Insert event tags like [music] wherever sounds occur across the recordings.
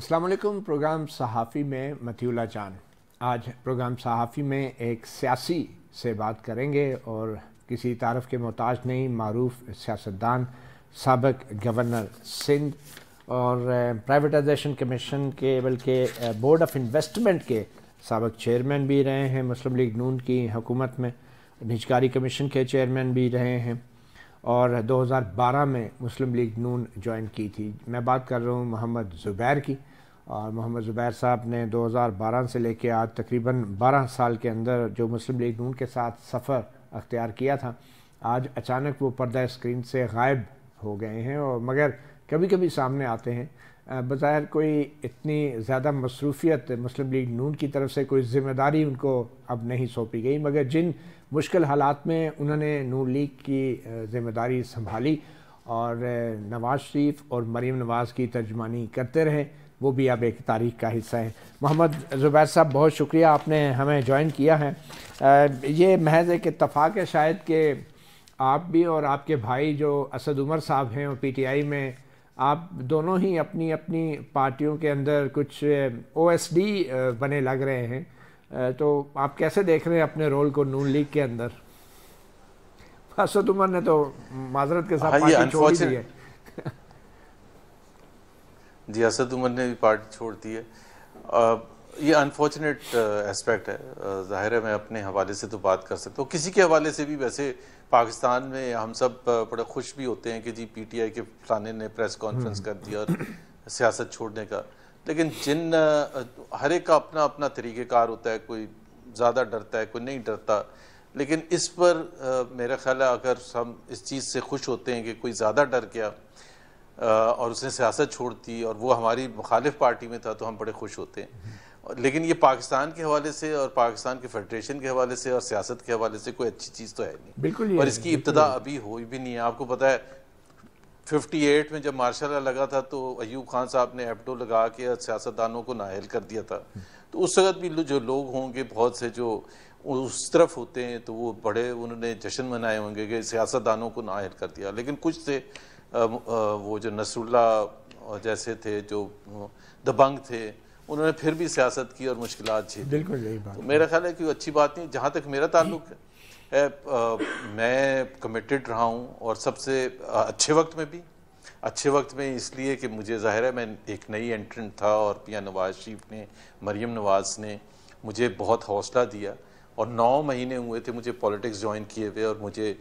अस्सलाम वालेकुम प्रोग्राम सहाफ़ी में मतीउल्ला जान आज प्रोग्राम सहाफ़ी में एक सियासी से बात करेंगे और किसी तारफ़ के मोहताज नहीं मरूफ सियासतदान सबक गवर्नर सिंध और प्राइवेटाइजेशन कमीशन के बल्कि बोर्ड ऑफ इन्वेस्टमेंट के सबक चेयरमैन भी रहे हैं मुस्लिम लीग नून की हुकूमत में निजकारी कमीशन के चेयरमैन भी रहे हैं और 2012 में मुस्लिम लीग नून ज्वाइन की थी मैं बात कर रहा हूँ मोहम्मद ज़ुबैर की और मोहम्मद ज़ुबैर साहब ने 2012 से लेकर आज तकरीबन 12 साल के अंदर जो मुस्लिम लीग नून के साथ सफ़र अख्तियार किया था आज अचानक वो पर्दा स्क्रीन से गायब हो गए हैं और मगर कभी कभी सामने आते हैं बज़ाहिर कोई इतनी ज़्यादा मसरूफियत मुस्लिम लीग नून की तरफ से कोई ज़िम्मेदारी उनको अब नहीं सौंपी गई मगर जिन मुश्किल हालात में उन्होंने नून लीग की ज़िम्मेदारी संभाली और नवाज़ शरीफ और मरीम नवाज़ की तर्जमानी करते रहे वो भी अब एक तारीख का हिस्सा है मोहम्मद ज़ुबैर साहब बहुत शुक्रिया आपने हमें ज्वाइन किया है ये महज एक इतफ़ाक़ है शायद कि आप भी और आपके भाई जो असद उमर साहब हैं पी टी आई में आप दोनों ही अपनी अपनी पार्टियों के अंदर कुछ ओ एस डी बने लग रहे हैं तो आप कैसे देख रहे हैं अपने रोल को नून लीग के अंदर असद उमर ने तो माजरत के साथ हाँ पार्टी छोड़ दी है जी असद उमर ने भी पार्टी छोड़ दी है आ, ये अनफॉर्चुनेट एस्पेक्ट है ज़ाहिर है मैं अपने हवाले से तो बात कर सकता हूँ किसी के हवाले से भी वैसे पाकिस्तान में हम सब बड़े खुश भी होते हैं कि जी पीटीआई के फलाने ने प्रेस कॉन्फ्रेंस कर दिया और सियासत छोड़ने का लेकिन जिन हर एक का अपना अपना तरीक़ेकार होता है कोई ज़्यादा डरता है कोई नहीं डरता लेकिन इस पर मेरा ख्याल है अगर हम इस चीज़ से खुश होते हैं कि कोई ज़्यादा डर गया और उसने सियासत छोड़ दी और वो हमारी मुखालिफ पार्टी में था तो हम बड़े खुश होते हैं लेकिन ये पाकिस्तान के हवाले से और पाकिस्तान के फेडरेशन के हवाले से और सियासत के हवाले से कोई अच्छी चीज़ तो है नहीं बिल्कुल और इसकी इब्तदा अभी हो भी नहीं है आपको पता है 58 में जब मार्शल लगा था तो अयूब खान साहब ने एपडो लगा के सियासतदानों को नाहल कर दिया था तो उस वक्त भी जो लोग होंगे बहुत से जो उस तरफ होते हैं तो वो बड़े उन्होंने जश्न मनाए होंगे कि सियासतदानों को नाहल कर दिया लेकिन कुछ से वो जो नसरुल्ला जैसे थे जो दबंग थे उन्होंने फिर भी सियासत की और मुश्किल झेली बिल्कुल यही बात तो मेरा ख्याल है कि अच्छी बात नहीं जहाँ तक मेरा ताल्लुक है मैं कमिटेड रहा हूँ और सबसे अच्छे वक्त में भी अच्छे वक्त में इसलिए कि मुझे ज़ाहिर है मैं एक नई एंट्रेंट था और पिया नवाज शरीफ ने मरीम नवाज ने मुझे बहुत हौसला दिया और नौ महीने हुए थे मुझे पॉलिटिक्स ज्वाइन किए हुए और मुझे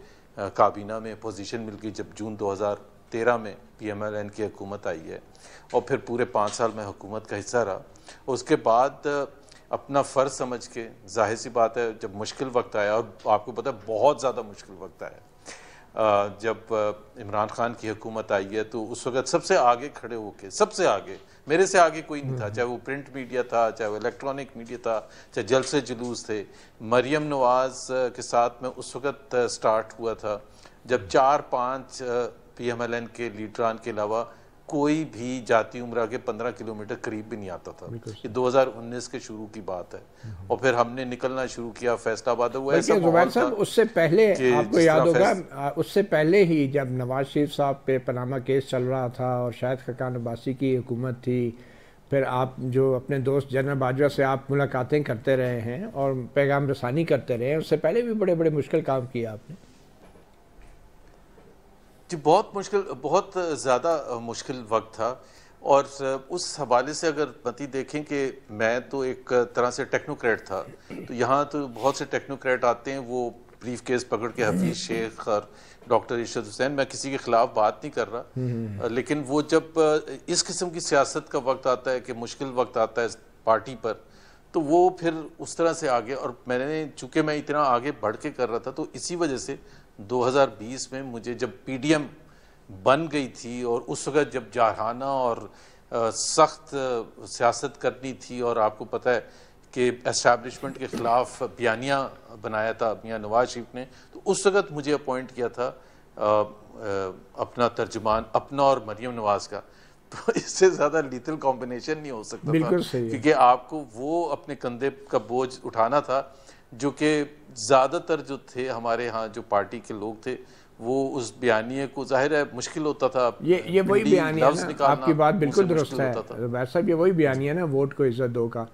काबीना में पोजीशन मिल गई जब जून तेरह में पी एम एल एन की हुकूमत आई है और फिर पूरे पाँच साल में हुकूमत का हिस्सा रहा उसके बाद अपना फ़र्ज समझ के जाहिर सी बात है जब मुश्किल वक्त आया और आपको पता है बहुत ज़्यादा मुश्किल वक्त आया जब इमरान खान की हुकूमत आई है तो उस वक्त सबसे आगे खड़े होके सबसे आगे मेरे से आगे कोई नहीं था हम्म। चाहे वो प्रिंट मीडिया था चाहे वो इलेक्ट्रॉनिक मीडिया था चाहे जलसे जुलूस थे मरियम नवाज़ के साथ में उस वक्त स्टार्ट हुआ था जब चार पाँच पी एम एल एन के लीडरान के अलावा कोई भी जाती उम्र के 15 किलोमीटर करीब भी नहीं आता था ये 2019 के शुरू की बात है हम्म। और फिर हमने निकलना शुरू किया फैसलाबाद उससे पहले आपको याद होगा उससे पहले ही जब नवाज शरीफ साहब पे पनामा केस चल रहा था और शायद खकान अब्बासी की हुकूमत थी फिर आप जो अपने दोस्त जनरल बाजवा से आप मुलाकातें करते रहे हैं और पैगाम रसानी करते रहे हैं उससे पहले भी बड़े बड़े मुश्किल काम किए आपने जी बहुत मुश्किल बहुत ज़्यादा मुश्किल वक्त था और उस हवाले से अगर पति देखें कि मैं तो एक तरह से टेक्नोक्रेट था तो यहाँ तो बहुत से टेक्नोक्रेट आते हैं वो ब्रीफ केस पकड़ के हफीज़ शेख और डॉक्टर इशद हुसैन मैं किसी के ख़िलाफ़ बात नहीं कर रहा हम्म, हम्म, हम्म। लेकिन वो जब इस किस्म की सियासत का वक्त आता है कि मुश्किल वक्त आता है पार्टी पर तो वो फिर उस तरह से आगे और मैंने चूँकि मैं इतना आगे बढ़ के कर रहा था तो इसी वजह से 2020 में मुझे जब पीडीएम बन गई थी और उस वक़्त जब जारहाना और सख्त सियासत करनी थी और आपको पता है कि इस्टेबलिशमेंट के ख़िलाफ़ बयानिया बनाया था मियाँ नवाज शरीफ ने तो उस वक़्त मुझे अपॉइंट किया था आ, आ, अपना तर्जुमान अपना और मरियम नवाज का [laughs] तो इससे ज़्यादा लीथल कॉम्बिनेशन नहीं हो सकता क्योंकि आपको वो अपने कंधे का बोझ उठाना था जो कि ज़्यादातर जो थे हमारे यहाँ जो पार्टी के लोग थे वो उस बयानी को जाहिर है मुश्किल होता था ये ये वही बयानी है आपकी बात बिल्कुल दुरुस्त है वैसा भी वही बयानी है ना वोट को इज्जत दो का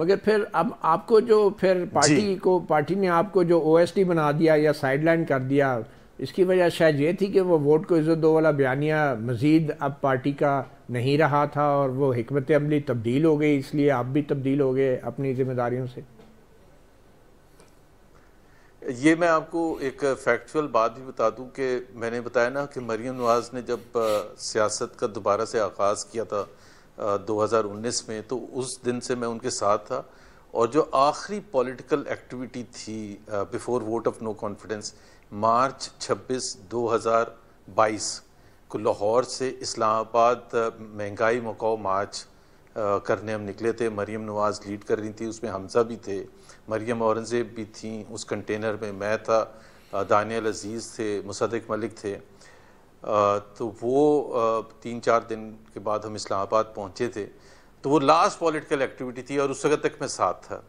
मगर फिर अब आपको जो फिर पार्टी को पार्टी ने आपको जो ओएसडी बना दिया या साइडलाइन कर दिया इसकी वजह शायद ये थी कि वो वोट को इज्जत दो वाला बयानिया मज़ीद अब पार्टी का नहीं रहा था और वो हमत अमली तब्दील हो गई इसलिए आप भी तब्दील हो गए अपनी जिम्मेदारियों से ये मैं आपको एक फैक्चुअल बात भी बता दूं कि मैंने बताया ना कि मरीम नवाज़ ने जब सियासत का दोबारा से आगाज़ किया था 2019 में तो उस दिन से मैं उनके साथ था और जो आखिरी पॉलिटिकल एक्टिविटी थी before vote of no confidence March 26 2022 को लाहौर से इस्लामाबाद महंगाई मकाओ मार्च करने हम निकले थे मरीम नवाज़ लीड कर रही थी उसमें हमजा भी थे मरीम औरंगज़ेब भी थी उस कंटेनर में मैं था दानियल अजीज़ थे मुसदक मलिक थे तो वो तीन चार दिन के बाद हम इस्लामाबाद पहुँचे थे तो वो लास्ट पॉलिटिकल एक्टिविटी थी और उस वक्त तक मैं साथ था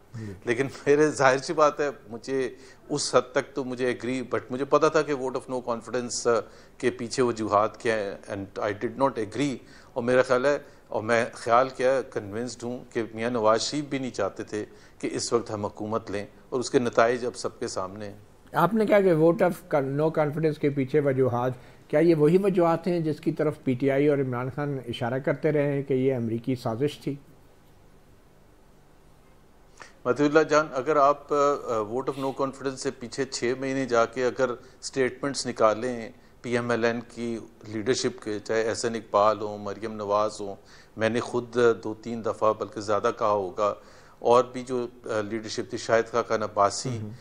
लेकिन मेरे जाहिर सी बात है मुझे उस हद तक तो मुझे एग्री बट मुझे पता था कि वोट ऑफ नो कॉन्फिडेंस के पीछे वजूहत क्या है and I did not agree और मेरा ख्याल है और मैं ख्याल क्या कन्विंस्ड हूँ कि मियाँ नवाज शरीफ भी नहीं चाहते थे कि इस वक्त हम हकूमत लें और उसके नतज अब सबके सामने हैं आपने कहा कि वोट ऑफ नो कॉन्फिडेंस के पीछे वजूहत क्या ये वही वजूहत हैं जिसकी तरफ पी टी आई और इमरान खान इशारा करते रहे हैं कि ये अमरीकी साजिश थी मतील्ला जान अगर आप वोट ऑफ नो कॉन्फिडेंस से पीछे छः महीने जाके अगर स्टेटमेंट्स निकालें पी एम एल एन की लीडरशिप के चाहे एहसन इकबाल हों मरियम नवाज़ हों मैंने खुद दो तीन दफ़ा बल्कि ज़्यादा कहा होगा और भी जो लीडरशिप थी शाहिद खान अब्बासी हम्म, हम्म।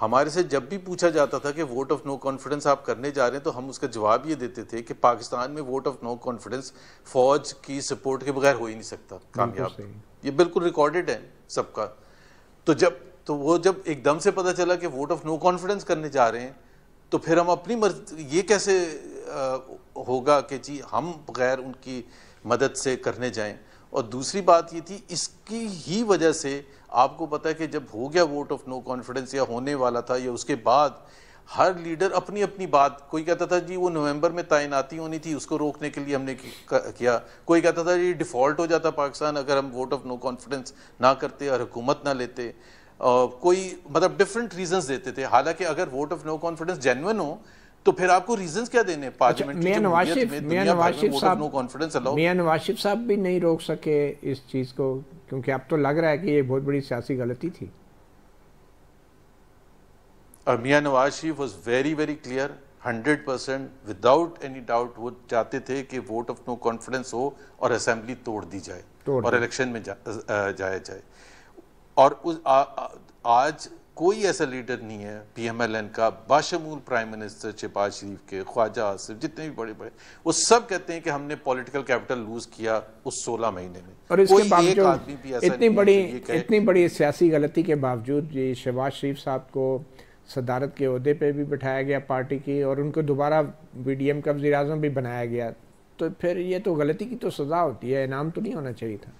हमारे से जब भी पूछा जाता था कि वोट ऑफ नो कॉन्फिडेंस आप करने जा रहे हैं तो हम उसका जवाब ये देते थे कि पाकिस्तान में वोट ऑफ नो कॉन्फिडेंस फौज की सपोर्ट के बगैर हो ही नहीं सकता कामयाब ये बिल्कुल रिकॉर्डेड है सबका तो जब तो वो जब एकदम से पता चला कि वोट ऑफ नो कॉन्फिडेंस करने जा रहे हैं तो फिर हम अपनी मर्जी ये कैसे आ, होगा कि जी हम बगैर उनकी मदद से करने जाएं और दूसरी बात ये थी इसकी ही वजह से आपको पता है कि जब हो गया वोट ऑफ नो कॉन्फिडेंस या होने वाला था या उसके बाद हर लीडर अपनी अपनी बात कोई कहता था जी वो नवंबर में तैनाती होनी थी उसको रोकने के लिए हमने किया कोई कहता था जी डिफ़ॉल्ट हो जाता पाकिस्तान अगर हम वोट ऑफ नो कॉन्फिडेंस ना करते और हुकूमत ना लेते और कोई मतलब डिफरेंट रीजंस देते थे हालांकि अगर vote of no confidence genuine हो तो फिर आपको रीजंस क्या देने मियां अच्छा, नवाज शरीफ साहब भी नहीं रोक सके इस चीज को क्योंकि अब तो लग रहा है कि ये बहुत बड़ी सियासी गलती थी और मियां Nawaz Sharif was very very clear hundred percent without any doubt वो चाहते थे कि वोट ऑफ नो कॉन्फिडेंस हो और असेंबली तोड़ दी जाए तोड़ और इलेक्शन में जा, जाया जाए और उस आ, आ, आज कोई ऐसा लीडर नहीं है पी एम एल एन का बाशमूल प्राइम मिनिस्टर शहबाज शरीफ के ख्वाजा आसिफ जितने भी बड़े बड़े वो सब कहते हैं कि हमने पॉलिटिकल कैपिटल लूज किया उस सोलह महीने में और इसके बावजूद इतनी बड़ी इतनी बड़ी सियासी गलती के बावजूद ये शहबाज शरीफ साहब को सदारत के अहदे पर भी बिठाया गया पार्टी की और उनको दोबारा बी डी एम का वजी भी बनाया गया तो फिर ये तो गलती की तो सज़ा होती है इनाम तो नहीं होना चाहिए था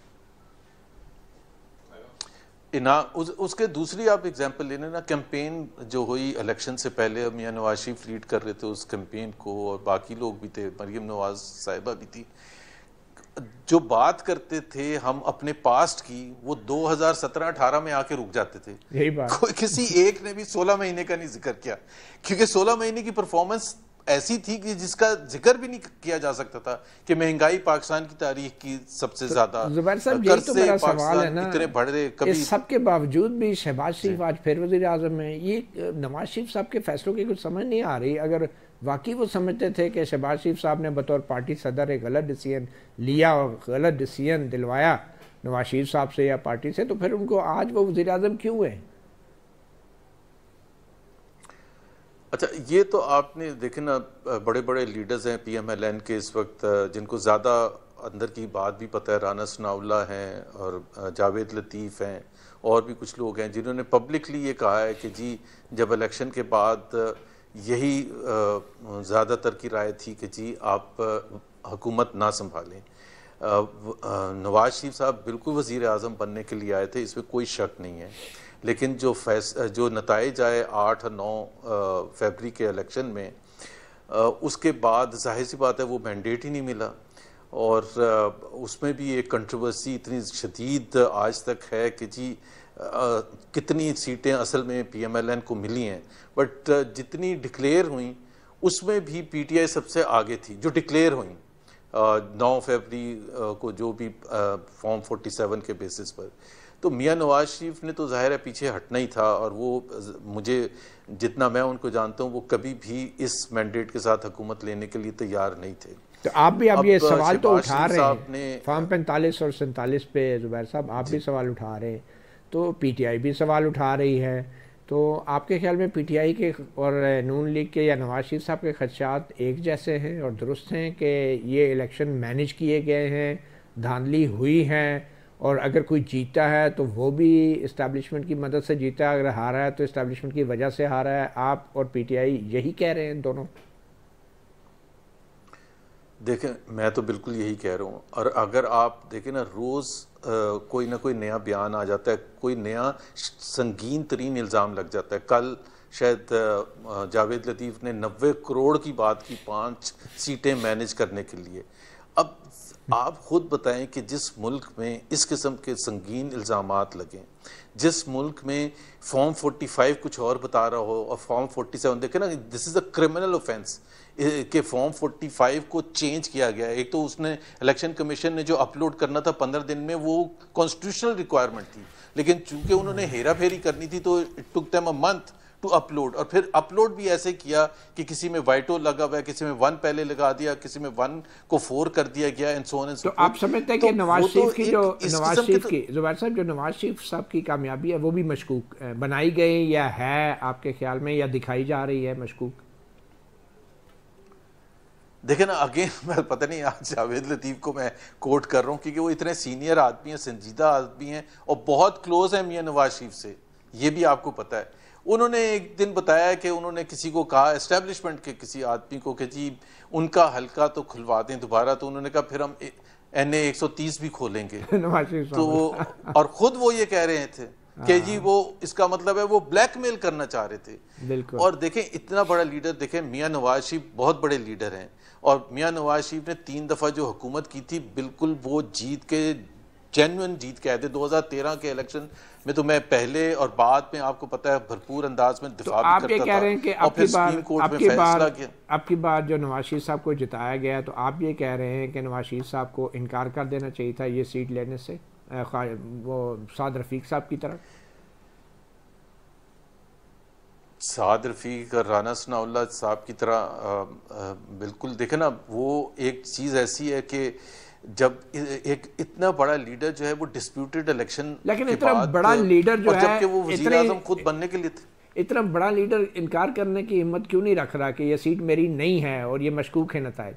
ना उस, उसके दूसरी आप एग्जांपल ले लेना कैंपेन जो हुई इलेक्शन से पहले मियाँ नवाज शरीफ लीड कर रहे थे उस कैंपेन को और बाकी लोग भी थे मरियम नवाज साहिबा भी थी जो बात करते थे हम अपने पास्ट की वो 2017-18 में आके रुक जाते थे यही बात कोई किसी एक ने भी 16 महीने का नहीं जिक्र किया क्योंकि 16 महीने की परफॉर्मेंस ऐसी थी कि जिसका जिक्र भी नहीं किया जा सकता था कि महंगाई पाकिस्तान की तारीख की सबसे तो ज्यादा तो, तो मेरा सवाल है ना इतने बढ़े कभी सबके बावजूद भी शहबाज शरीफ आज फिर वजी अजम है ये नवाज शरीफ साहब के फैसलों की कुछ समझ नहीं आ रही अगर वाकई वो समझते थे कि शहबाज शरीफ साहब ने बतौर पार्टी सदर एक गलत डिसीजन लिया और गलत डिसीजन दिलवाया नवाज शरीफ साहब से या पार्टी से तो फिर उनको आज वो वजी अजम क्यों हैं अच्छा ये तो आपने देखे ना बड़े बड़े लीडर्स हैं पी एम एल एन के इस वक्त जिनको ज़्यादा अंदर की बात भी पता है राना सनाउल्ला हैं और जावेद लतीफ़ हैं और भी कुछ लोग हैं जिन्होंने पब्लिकली ये कहा है कि जी जब इलेक्शन के बाद यही ज़्यादातर की राय थी कि जी आप हुकूमत ना संभालें नवाज शरीफ साहब बिल्कुल वज़ी अजम बनने के लिए आए थे इसमें कोई शक नहीं है लेकिन जो फैस जो नतज आए आठ नौ फरवरी के इलेक्शन में उसके बाद जाहिर सी बात है वो मैंडेट ही नहीं मिला और उसमें भी एक कंट्रोवर्सी इतनी शदीद आज तक है कि जी आ, कितनी सीटें असल में पी एम एल एन को मिली हैं बट जितनी डिक्लेयर हुई उसमें भी पी टी आई सबसे आगे थी जो डिक्लेयर हुई नौ फरवरी को जो भी फॉर्म फोर्टी सेवन के बेसिस पर तो मियाँ नवाज शरीफ ने तो ज़ाहिर है पीछे हटना ही था और वो मुझे जितना मैं उनको जानता हूँ वो कभी भी इस मैंडेट के साथ हुकूमत लेने के लिए तैयार नहीं थे तो आप भी अब, ये सवाल तो उठा रहे हैं फॉर्म पैंतालीस और सैंतालीस पे जुबैर साहब आप भी सवाल उठा रहे हैं तो पीटीआई भी सवाल उठा रही है तो आपके ख्याल में पीटीआई के और नून लीग के या नवाज शरीफ साहब के खदशात एक जैसे हैं और दुरुस्त हैं कि ये इलेक्शन मैनेज किए गए हैं धांधली हुई हैं और अगर कोई जीता है तो वो भी इस्टेब्लिशमेंट की मदद से जीता है अगर हारा है तो इस्टेब्लिशमेंट की वजह से हारा है आप और पीटीआई यही कह रहे हैं दोनों देखें मैं तो बिल्कुल यही कह रहा हूँ और अगर आप देखें ना रोज़ कोई ना कोई नया बयान आ जाता है कोई नया संगीन तरीन इल्ज़ाम लग जाता है कल शायद जावेद लतीफ़ ने नबे करोड़ की बात की पांच सीटें मैनेज करने के लिए अब आप खुद बताएं कि जिस मुल्क में इस किस्म के संगीन इल्ज़ाम लगें जिस मुल्क में फॉर्म 45 कुछ और बता रहा हो और फॉर्म 47 देखें ना this is a criminal offence के फॉर्म 45 को चेंज किया गया एक तो उसने इलेक्शन कमीशन ने जो अपलोड करना था पंद्रह दिन में वो कॉन्स्टिट्यूशनल रिक्वायरमेंट थी लेकिन चूंकि उन्होंने हेरा फेरी करनी थी तो it took them a month to upload और फिर अपलोड भी ऐसे किया कि किसी में वाइटो लगा हुआ है किसी में वन पहले लगा दिया किसी में वन को फोर कर दिया गया एंड सोन एंड आप समझते हैं कि तो नवाज तो शरीफ की जो नवाज शरीफ तो की जुबैर साहब जो नवाज शरीफ साहब की कामयाबी है वो भी मशकूक बनाई गई या है आपके ख्याल में या दिखाई जा रही है मशकूक देखे ना अगेन [laughs] मैं पता नहीं आज जावेद लतीफ़ को मैं कोट कर रहा हूँ क्योंकि वो इतने सीनियर आदमी हैं संजीदा आदमी हैं और बहुत क्लोज हैं मियाँ नवाज शरीफ से ये भी आपको पता है उन्होंने एक दिन बताया कि उन्होंने किसी को कहा इस्टेब्लिशमेंट के किसी आदमी को कि जी उनका हल्का तो खुलवा दें दोबारा तो उन्होंने कहा फिर हम एन ए एक सौ तीस भी खोलेंगे [laughs] तो वो और ख़ुद वो ये कह रहे थे कि जी हाँ। वो इसका मतलब है वो ब्लैकमेल करना चाह रहे थे और देखें इतना बड़ा लीडर देखें मियां नवाज शरीफ बहुत बड़े लीडर हैं और मियां नवाज शरीफ ने तीन दफ़ा जो हुकूमत की थी बिल्कुल वो जीत के जेनुन जीत के आए थे 2013 के इलेक्शन मैं तो मैं पहले और बाद में आपको पता है भरपूर अंदाज में दिफा तो आप ये कह रहे हैं कि आपकी बार आपकी बार आपकी बार जो नवाज शरीफ साहब को जिताया गया तो आप ये कह रहे हैं कि नवाज शरीफ साहब को इनकार कर देना चाहिए था ये सीट लेने से वो साद रफीक साहब की तरफ साद रफीक और राना सनाउल्ला साहब की तरह आ, आ, बिल्कुल देखे ना वो एक चीज़ ऐसी है कि जब एक इतना बड़ा लीडर जो है वो डिस्प्यूटेड इलेक्शन लेकिन इतना बड़ा लीडर जो है जबकि वो वजीर आजम खुद बनने के लिए थे इतना बड़ा लीडर इनकार करने की हिम्मत क्यों नहीं रख रहा कि ये सीट मेरी नहीं है और ये मशकूक है नतज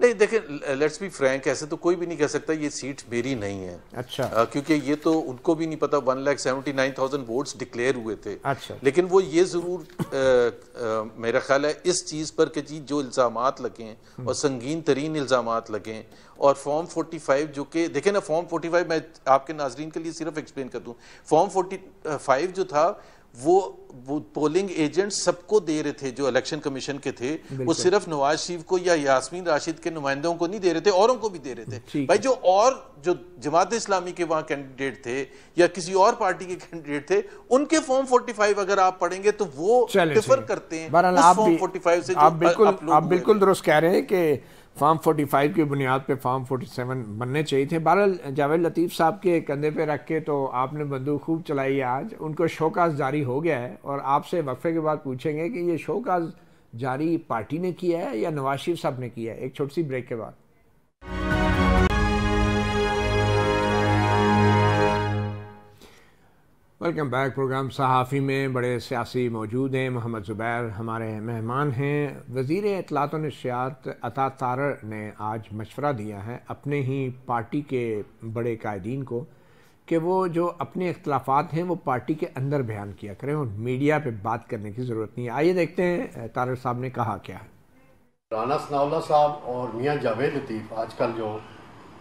नहीं देखें लेट्स बी फ्रैंक ऐसे तो कोई भी नहीं कह सकता ये सीट मेरी नहीं है अच्छा आ, क्योंकि ये तो उनको भी नहीं पता one lakh seventy nine thousand votes declare हुए थे अच्छा लेकिन वो ये ज़रूर मेरा ख्याल है इस चीज़ पर कि जी जो इल्ज़ाम लगें हम्म। और संगीन तरीन इल्ज़ाम लगें और फॉर्म 45 जो कि देखें ना फॉर्म 45 मैं आपके नाजरीन के लिए सिर्फ एक्सप्लेन कर दूँ फॉर्म 45 जो था वो पोलिंग एजेंट सबको दे रहे थे जो इलेक्शन कमीशन के थे वो सिर्फ नवाज शरीफ को या यासमीन राशिद के नुमाइंदों को नहीं दे रहे थे औरों को भी दे रहे थे भाई जो और जो जमात इस्लामी के वहाँ कैंडिडेट थे या किसी और पार्टी के कैंडिडेट थे उनके फॉर्म 45 अगर आप पढ़ेंगे तो वो डिफर करते हैं आप बिल्कुल दुरुस्त कह रहे हैं कि फार्म 45 की बुनियाद पे फार्म 47 बनने चाहिए थे बहरहाल जावेद लतीफ़ साहब के कंधे पे रख के तो आपने बंदूक खूब चलाई है आज उनको शोकाज जारी हो गया है और आपसे वक्फे के बाद पूछेंगे कि ये शोकाज जारी पार्टी ने किया है या नवाज शरीफ साहब ने किया है एक छोटी सी ब्रेक के बाद वेलकम बैक प्रोग्राम सहाफ़ी में बड़े सियासी मौजूद हैं मोहम्मद ज़ुबैर हमारे मेहमान हैं वज़ी अतलातनशियात अता तारर ने आज मशवरा दिया है अपने ही पार्टी के बड़े कायदीन को कि वो जो अपने अख्तलाफात हैं वो पार्टी के अंदर बयान किया करें और मीडिया पर बात करने की ज़रूरत नहीं आइए देखते हैं तारर साहब ने कहा क्या है राना सनाउल्ला साहब और मियाँ जावेद लतीफ़ आजकल जो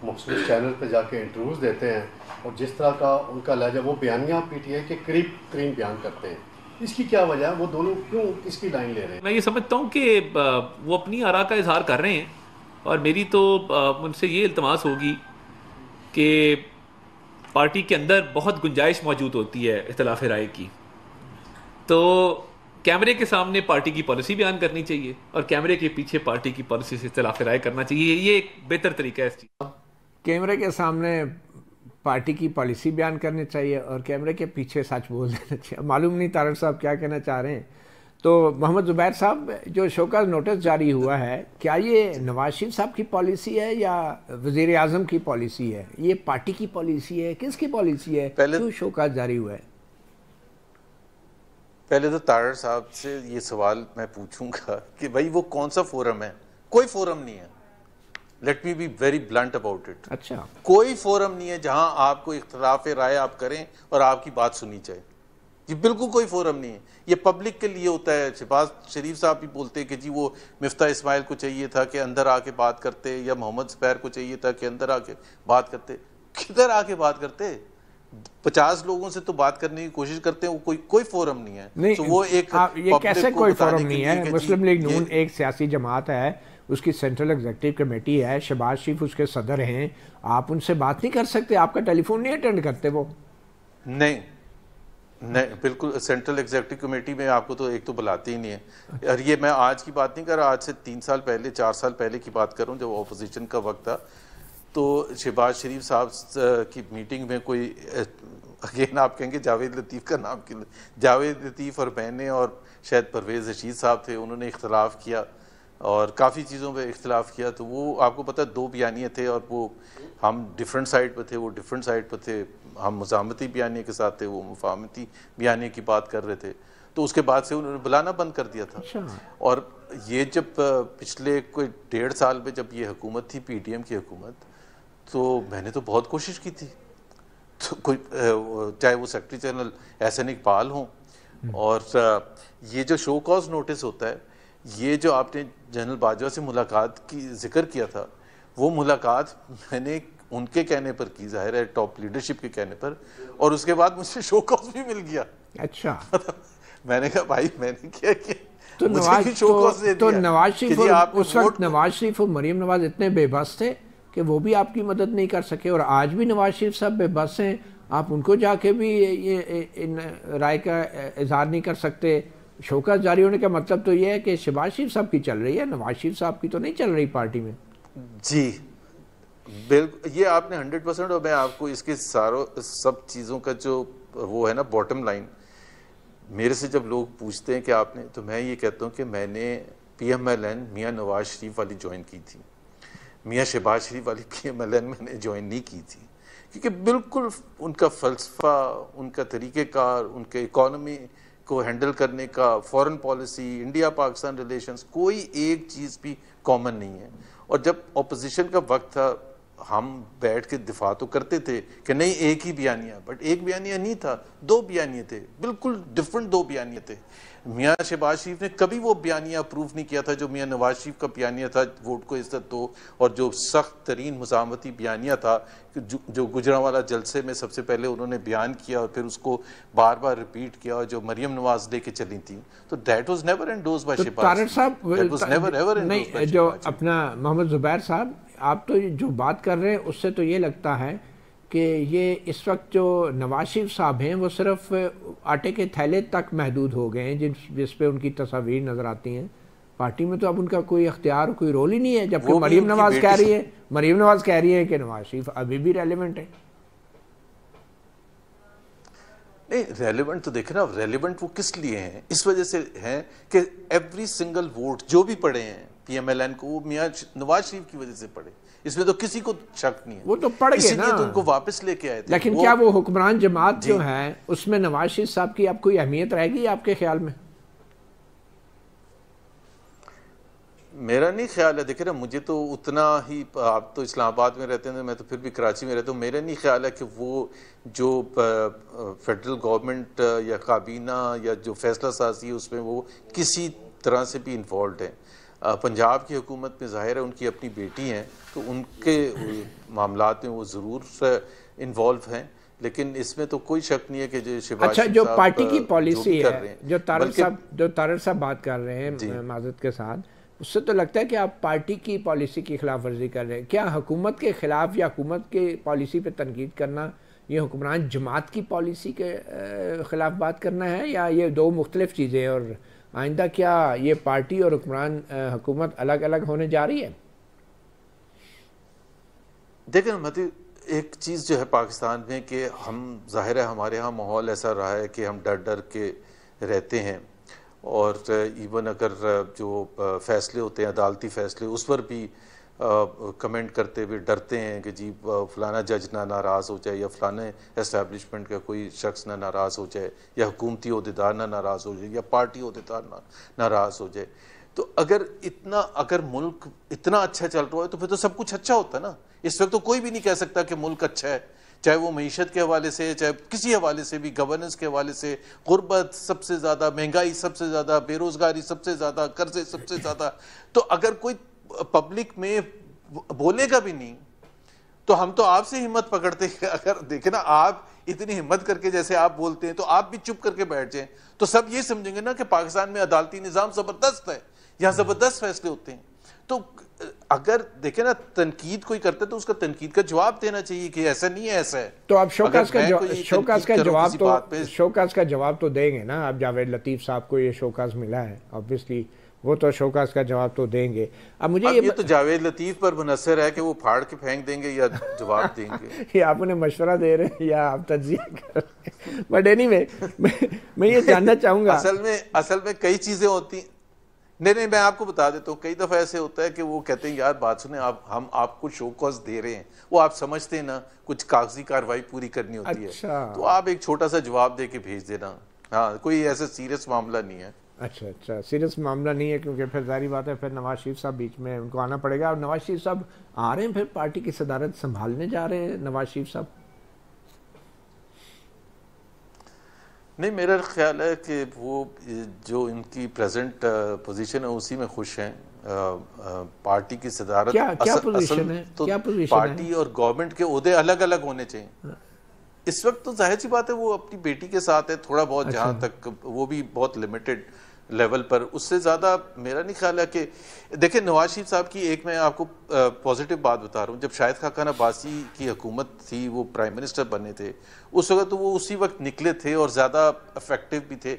मखसूस चैनल पर जाके इंटरव्यूज़ देते हैं और जिस तरह का उनका लहजा वो बयानियाँ पी टी आई के करीब तरीन बयान करते हैं इसकी क्या वजह है वो दोनों क्यों इसकी लाइन ले रहे हैं मैं ये समझता हूँ कि वो अपनी आरा का इजहार कर रहे हैं और मेरी तो उनसे ये इल्तमास होगी कि पार्टी के अंदर बहुत गुंजाइश मौजूद होती है इतलाफ़ राय की तो कैमरे के सामने पार्टी की पॉलिसी बयान करनी चाहिए और कैमरे के पीछे पार्टी की पॉलिसी से इतलाफ़ राय करना चाहिए ये एक बेहतर तरीका है इस चीज़ का कैमरे के सामने पार्टी की पॉलिसी बयान करनी चाहिए और कैमरे के पीछे सच बोल देना चाहिए मालूम नहीं तारण साहब क्या कहना चाह रहे हैं तो मोहम्मद जुबैर साहब जो शोका नोटिस जारी हुआ है क्या ये नवाज शरीफ साहब की पॉलिसी है या वजीर अजम की पॉलिसी है ये पार्टी की पॉलिसी है किसकी पॉलिसी है पहले क्यों शोकाज जारी हुआ है पहले तो तारड़ साहब से ये सवाल मैं पूछूंगा कि भाई वो कौन सा फोरम है कोई फोरम नहीं है let me be very blunt about it अच्छा कोई फोरम नहीं है जहां आपको इख्तलाफ राय आप करें और आपकी बात सुनी जाए ये बिल्कुल कोई फोरम नहीं है ये पब्लिक के लिए होता है शहबाज शरीफ साहब भी बोलते हैं कि जी वो मिफ्ता इस्माइल को चाहिए था कि अंदर आके बात करते या मोहम्मद स्पैर को चाहिए था कि अंदर आके बात करते किधर आके बात करते पचास लोगों से तो बात करने की कोशिश करते हैं वो कोई कोई फोरम नहीं है नहीं, तो वो एक आ, ये कैसे कोई फोरम नहीं है मुस्लिम लीग नून एक सियासी जमात है उसकी सेंट्रल एग्जेक्टिव कमेटी है शहबाज शरीफ उसके सदर हैं आप उनसे बात नहीं कर सकते आपका टेलीफोन नहीं अटेंड करते वो नहीं नहीं बिल्कुल सेंट्रल एग्जेक्टिव कमेटी में आपको तो एक तो बुलाते ही नहीं है और ये मैं आज की बात नहीं कर रहा आज से तीन साल पहले चार साल पहले की बात करूँ जब अपोजिशन का वक्त था तो शहबाज शरीफ साहब की मीटिंग में कोई अगेन आप कहेंगे जावेद लतीफ़ का नाम जावेद लतीफ़ और मैंने और शायद परवेज़ रशीद साहब थे उन्होंने इख्तलाफ किया और काफ़ी चीज़ों पे इख्तलाफ किया तो वो आपको पता दो बयानिए थे और वो हम डिफरेंट साइड पर थे वो डिफरेंट साइड पर थे हम मजामती बयानी के साथ थे वो मुफामती बयानी की बात कर रहे थे तो उसके बाद से उन्होंने बुलाना बंद कर दिया था अच्छा। और ये जब पिछले कोई डेढ़ साल में जब ये हुकूमत थी पी टी एम की हुकूमत तो मैंने तो बहुत कोशिश की थी तो कोई चाहे वो secretary general S N Iqbal हों हम्म। और ये जो शो कॉज नोटिस होता है ये जो आपने जनरल बाजवा से मुलाकात की जिक्र किया था वो मुलाकात मैंने उनके कहने पर की जाहिर है टॉप लीडरशिप के कहने पर और उसके बाद मुझे शो कॉज भी मिल गया अच्छा मतलब मैंने कहा भाई मैंने क्या किया तो नवाज तो, तो नवाज शरीफ उस वक्त नवाज शरीफ और मरीम नवाज इतने बेबस थे कि वो भी आपकी मदद नहीं कर सके और आज भी नवाज शरीफ साहब बेबस हैं आप उनको जाके भी ये इन राय का इजहार नहीं कर सकते शोकत जारी होने का मतलब तो यह है कि शहबाज शरीफ साहब की चल रही है नवाज शरीफ साहब की तो नहीं चल रही पार्टी में जी बिल्कुल ये आपने हंड्रेड परसेंट और मैं आपको इसके सारो सब चीज़ों का जो वो है ना बॉटम लाइन मेरे से जब लोग पूछते हैं कि आपने तो मैं ये कहता हूँ कि मैंने पी एम एल एन मियाँ नवाज शरीफ वाली ज्वाइन की थी मियाँ शहबाज शरीफ वाली पी एम एल एन मैंने ज्वाइन नहीं की थी क्योंकि बिल्कुल उनका फ़लसफ़ा उनका तरीक़ेकार उनके इकॉनमी को हैंडल करने का foreign policy India Pakistan relations कोई एक चीज़ भी कॉमन नहीं है और जब अपोजिशन का वक्त था हम बैठ के दिफा तो करते थे कि नहीं एक ही बयानिया बट एक बयानिया नहीं था दो बयानिए थे बिल्कुल डिफरेंट दो बयानिए थे मियाँ शहबाज शरीफ ने कभी वो बयानिया अप्रूव नहीं किया था जो मियाँ नवाज शरीफ का बयानिया था वोट को इज्जत दो और जो सख्त तरीन मजामती बयानिया था जो, जो गुजरावाला जलसे में सबसे पहले उन्होंने बयान किया और फिर उसको बार बार रिपीट किया और जो मरियम नवाज लेके चली थी तो that was never those by Shehbaz साहब अपना मोहम्मद जुबैर साहब आप तो जो बात कर रहे हैं उससे तो ये लगता है कि ये इस वक्त जो नवाज शरीफ साहब हैं वो सिर्फ आटे के थैले तक महदूद हो गए हैं जिस जिस पे उनकी तस्वीर नज़र आती हैं पार्टी में तो अब उनका कोई अख्तियार कोई रोल ही नहीं है जबकि मरीम नवाज कह रही है मरीम नवाज कह रही है कि नवाज शरीफ अभी भी रेलिवेंट है नहीं रेलिवेंट तो देखे ना रेलिवेंट वो किस लिए हैं इस वजह से हैं कि एवरी सिंगल वोट जो भी पड़े हैं पीएमएलएन को वो मियाँ नवाज शरीफ की वजह से पड़े इसमें तो किसी को शक नहीं है वो तो पढ़ गए ना तो उनको वापस लेके आए थे लेकिन वो, क्या वो हुक्मरान जमात जो है उसमें नवाज शरीफ साहब की आप कोई अहमियत रहेगी आपके ख्याल में मेरा नहीं ख्याल है देखे ना मुझे तो उतना ही आप तो इस्लामाबाद में रहते हैं मैं तो फिर भी कराची में रहता हूँ मेरा नहीं ख्याल है कि वो जो फेडरल गवर्नमेंट या काबीना या जो फैसला साजी है उसमें वो किसी तरह से भी इन्वॉल्व है पंजाब की हुकूमत में ज़ाहिर है उनकी अपनी बेटी हैं तो उनके मामला में वो ज़रूर इन्वॉल्व हैं लेकिन इसमें तो कोई शक नहीं है कि जो अच्छा जो पार्टी की पॉलिसी है जो तारर साहब जो तारर साहब बात कर रहे हैं माजद के साथ उससे तो लगता है कि आप पार्टी की पॉलिसी की खिलाफ वर्जी कर रहे हैं क्या हुकूमत के ख़िलाफ़ या हुकूमत के पॉलिसी पे तनकीद करना ये हुक्मरान जमात की पॉलिसी के ख़िलाफ़ बात करना है या ये दो मुख्तलिफ चीज़ें और आइंदा क्या ये पार्टी और हुक्मरान हुकूमत अलग अलग होने जा रही है देखें मत एक चीज़ जो है पाकिस्तान में कि हम ज़ाहिर है हमारे यहाँ माहौल ऐसा रहा है कि हम डर डर के रहते हैं और इवन अगर जो फैसले होते हैं अदालती फ़ैसले उस पर भी कमेंट करते हुए डरते हैं कि जी फलाना जज ना नाराज़ हो जाए या फलाने इस्टबलिशमेंट का कोई शख्स ना नाराज़ हो जाए या हुकूमती अहदेदार ना नाराज़ हो जाए या पार्टी अहदेदार ना नाराज़ हो जाए तो अगर इतना अगर मुल्क इतना अच्छा चल रहा है तो फिर तो सब कुछ अच्छा होता है ना इस वक्त तो कोई भी नहीं कह सकता कि मुल्क अच्छा है चाहे वो मीशत के हवाले से चाहे किसी हवाले से भी गवर्नेंस के हवाले से गुर्बत सबसे ज़्यादा महंगाई सबसे ज़्यादा बेरोज़गारी सबसे ज़्यादा कर्जे सबसे ज़्यादा तो अगर कोई पब्लिक में बोलेगा भी नहीं तो हम तो आपसे हिम्मत पकड़ते हैं अगर देखे ना आप इतनी हिम्मत करके जैसे आप बोलते हैं तो आप भी चुप करके बैठ जाएं तो सब ये समझेंगे ना कि पाकिस्तान में अदालती निज़ाम ज़बरदस्त है यहाँ ज़बरदस्त फैसले होते हैं तो अगर देखे ना तनकीद कोई करता है तो उसका तनकीद का जवाब देना चाहिए कि ऐसा नहीं है ऐसा है तो आप शोकास का शोकास का जवाब तो शोकास का जवाब तो देंगे ना आप जावेद लतीफ़ साहब को ये शोकास मिला है ऑब्वियसली वो तो शोकास का जवाब तो देंगे अब मुझे अब ये, ये तो जावेद लतीफ़ पर मुनसर है कि वो फाड़ के फेंक देंगे या जवाब देंगे [laughs] ये आप उन्हें मशवरा दे रहे हैं या आप तजिया कर रहे हैं बट एनी anyway, मैं, मैं ये जानना [laughs] चाहूँगा असल में असल में कई चीज़ें होती नहीं नहीं मैं आपको बता देता हूँ कई दफ़ा ऐसे होता है कि वो कहते हैं यार बात सुने आप हम आपको कॉज दे रहे हैं वो आप समझते हैं ना कुछ कागजी कार्रवाई पूरी करनी होती अच्छा। है तो आप एक छोटा सा जवाब दे के भेज देना हाँ कोई ऐसा सीरियस मामला नहीं है अच्छा अच्छा सीरियस मामला नहीं है क्योंकि फिर जारी बात है फिर नवाज शरीफ साहब बीच में उनको आना पड़ेगा और नवाज शरीफ साहब आ रहे हैं फिर पार्टी की सदारत संभालने जा रहे हैं नवाज शरीफ साहब नहीं मेरा ख्याल है कि वो जो इनकी प्रेजेंट पोजीशन है उसी में खुश हैं पार्टी की सदारत क्या क्या पोजीशन है तो क्या पोजीशन पार्टी है? और गवर्नमेंट के उहदे अलग अलग होने चाहिए इस वक्त तो जाहिर सी बात है वो अपनी बेटी के साथ है थोड़ा बहुत अच्छा। जहाँ तक वो भी बहुत लिमिटेड लेवल पर उससे ज़्यादा मेरा नहीं ख्याल है कि देखिए नवाज शरीफ साहब की एक मैं आपको पॉजिटिव बात बता रहा हूँ जब शाहिद खाकान अब्बासी की हुकूमत थी वो प्राइम मिनिस्टर बने थे उस वक्त तो वो उसी वक्त निकले थे और ज़्यादा अफेक्टिव भी थे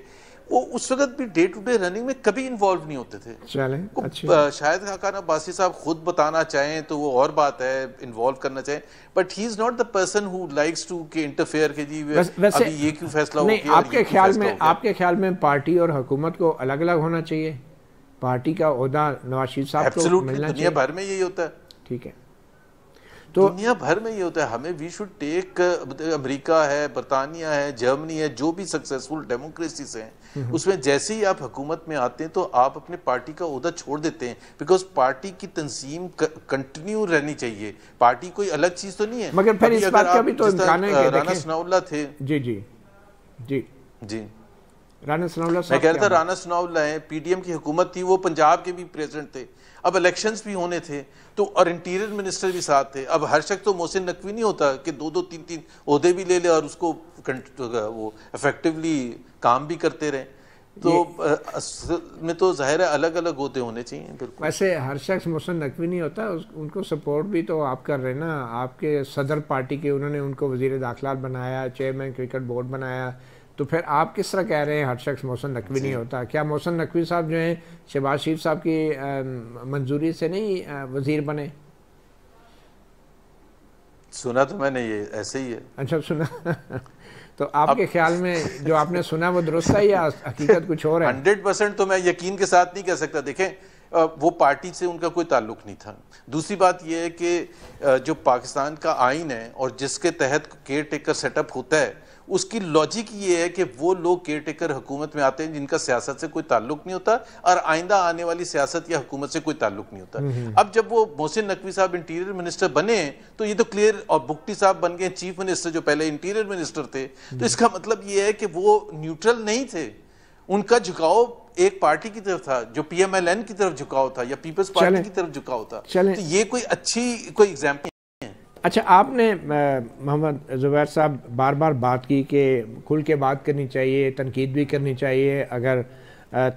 वो उस वक्त भी डे टू डे रनिंग में कभी इन्वॉल्व नहीं होते थे चलें शायद खाकान अब्बासी साहब खुद बताना चाहें तो वो और बात है इन्वॉल्व करना चाहें but he is not the person who likes to के इंटरफेयर के जी वैसे, अभी ये क्यों फैसला हो गया आपके ख्याल में आपके ख्याल में पार्टी और हुकूमत को अलग अलग होना चाहिए पार्टी का अहदा नवाज शरीफ साहब को मिलना चाहिए दुनिया भर में यही होता है ठीक है तो दुनिया भर में ये होता है हमें वी शुड टेक अमेरिका है बरतानिया है जर्मनी है जो भी सक्सेसफुल डेमोक्रेसीज हैं उसमें जैसे ही आप हुकूमत में आते हैं तो आप अपने पार्टी का उहदा छोड़ देते हैं बिकॉज पार्टी की तंजीम कंटिन्यू रहनी चाहिए पार्टी कोई अलग चीज़ तो नहीं है मगर फिर इस बात का भी तो राणा सनाउल्ला थे जी जी जी जी राना सनाउल्ला मैं कह रहा था राना सनाउल्ला है पीडीएम की हुकूमत थी वो पंजाब के भी प्रेसिडेंट थे अब इलेक्शंस भी होने थे तो और इंटीरियर मिनिस्टर भी साथ थे अब हर शख्स तो मोहसिन नकवी नहीं होता कि दो दो तीन तीन अहदे भी ले ले और उसको तो वो इफेक्टिवली काम भी करते रहें तो में तो जाहिर है अलग अलग होते होने चाहिए बिल्कुल वैसे हर शख्स मोहसिन नकवी नहीं होता उस, उनको सपोर्ट भी तो आप कर रहे हैं ना आपके सदर पार्टी के उन्होंने उनको वजीर दाखिला बनाया चेयरमैन क्रिकेट बोर्ड बनाया तो फिर आप किस तरह कह रहे हैं हर शख्स मोहसन नकवी नहीं होता क्या मोहसन नकवी साहब जो हैं शहबाज शरीफ साहब की मंजूरी से नहीं वजीर बने सुना तो मैंने ये ऐसे ही है अच्छा सुना [laughs] तो आपके अब... ख्याल में जो आपने सुना वो दुरुस्त है या हकीकत कुछ और है हंड्रेड परसेंट तो मैं यकीन के साथ नहीं कह सकता देखें वो पार्टी से उनका कोई ताल्लुक नहीं था दूसरी बात यह है कि जो पाकिस्तान का आइन है और जिसके तहत केयर टेकर सेटअप होता है उसकी लॉजिक ये है कि वो लोग केयर टेकर हुकूमत में आते हैं जिनका सियासत से कोई ताल्लुक नहीं होता और आइंदा आने वाली सियासत या हुकूमत से कोई ताल्लुक नहीं होता नहीं। हम्म, हम्म। अब जब वो मोहसिन नकवी साहब इंटीरियर मिनिस्टर बने तो ये तो क्लियर और बुक्टी साहब बन गए चीफ मिनिस्टर जो पहले इंटीरियर मिनिस्टर थे तो हम्म। इसका मतलब ये है कि वो न्यूट्रल नहीं थे उनका झुकाव एक पार्टी की तरफ था जो एन की तरफ झुकाव था या पीपल्स पार्टी की तरफ झुकाव था तो ये कोई अच्छी कोई एग्जाम्पल अच्छा आपने मोहम्मद ज़ुबैर साहब बार बार बात की कि खुल के बात करनी चाहिए तनकीद भी करनी चाहिए अगर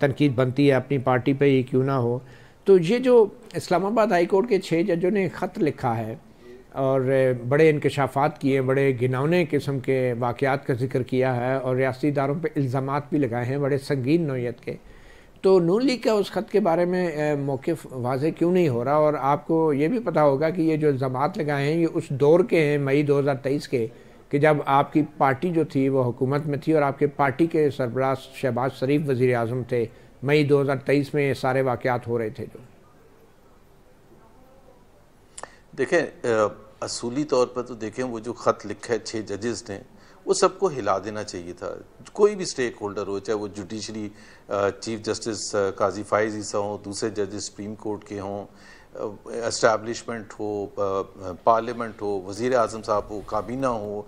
तनकीद बनती है अपनी पार्टी पर ही क्यों ना हो तो ये जो इस्लामाबाद हाई कोर्ट के छः जजों ने ख़त लिखा है और बड़े इनकशाफात किए बड़े घिनौने किस्म के वाक़ात का जिक्र किया है और रियाती इदारों पर इल्ज़ाम भी लगाए हैं बड़े संगीन नोयत के तो नून लीग का उस ख़त के बारे में मौक़ वाज क्यों नहीं हो रहा और आपको ये भी पता होगा कि ये जो इल्ज़ाम लगाए हैं ये उस दौर के हैं मई 2023 के कि जब आपकी पार्टी जो थी वो हुकूमत में थी और आपके पार्टी के सरबराज शहबाज शरीफ वज़ी अजम थे मई 2023 में ये सारे वाक़ात हो रहे थे जो देखें असूली तौर पर तो देखें वो जो ख़त लिखा है छः जजेस ने वो सबको हिला देना चाहिए था कोई भी स्टेक होल्डर हो चाहे वो judiciary chief justice Qazi Faez Isa हों दूसरे जजेस सुप्रीम कोर्ट के हों इस्टबलिशमेंट हो पार्लियामेंट हो वज़ी अजम साहब हो काबीना हो